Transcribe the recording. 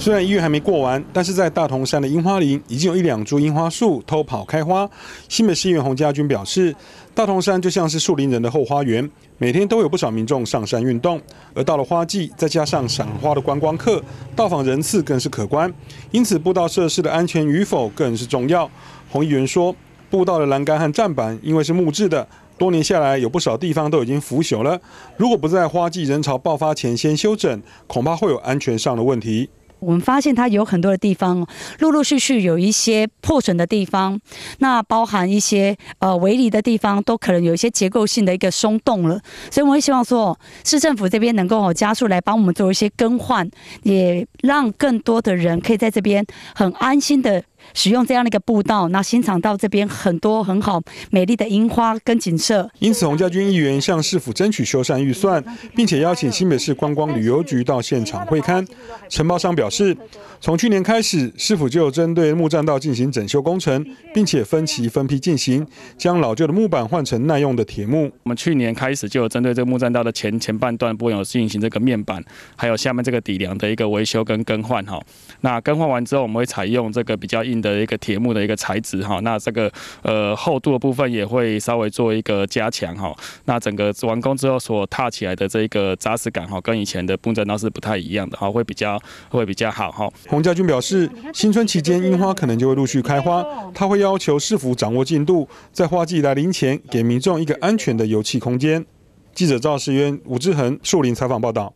虽然一月还没过完，但是在大同山的樱花林已经有一两株樱花树偷跑开花。新北市议员洪家军表示，大同山就像是树林人的后花园，每天都有不少民众上山运动，而到了花季，再加上赏花的观光客，到访人次更是可观。因此，步道设施的安全与否更是重要。洪议员说，步道的栏杆和站板因为是木质的，多年下来有不少地方都已经腐朽了。如果不在花季人潮爆发前先修整，恐怕会有安全上的问题。我们发现它有很多的地方，陆陆续续有一些破损的地方，那包含一些呃围篱的地方，都可能有一些结构性的一个松动了。所以，我也希望说，市政府这边能够加速来帮我们做一些更换，也让更多的人可以在这边很安心的。使用这样的一个步道，那新场道这边很多很好美丽的樱花跟景色。因此，洪家军议员向市府争取修缮预算，并且邀请新北市观光旅游局到现场会刊。承包商表示，从去年开始，市府就针对木栈道进行整修工程，并且分期分批进行，将老旧的木板换成耐用的铁木。我们去年开始就有针对这个木栈道的前前半段，不有进行这个面板，还有下面这个底梁的一个维修跟更换。哈，那更换完之后，我们会采用这个比较。的一个铁木的一个材质哈，那这个呃厚度的部分也会稍微做一个加强哈。那整个完工之后所踏起来的这一个扎实感哈，跟以前的步栈道是不太一样的哈，会比较会比较好哈。洪家军表示，新春期间樱花可能就会陆续开花，他会要求市府掌握进度，在花季来临前给民众一个安全的油气空间。记者赵世渊、吴志恒、树林采访报道。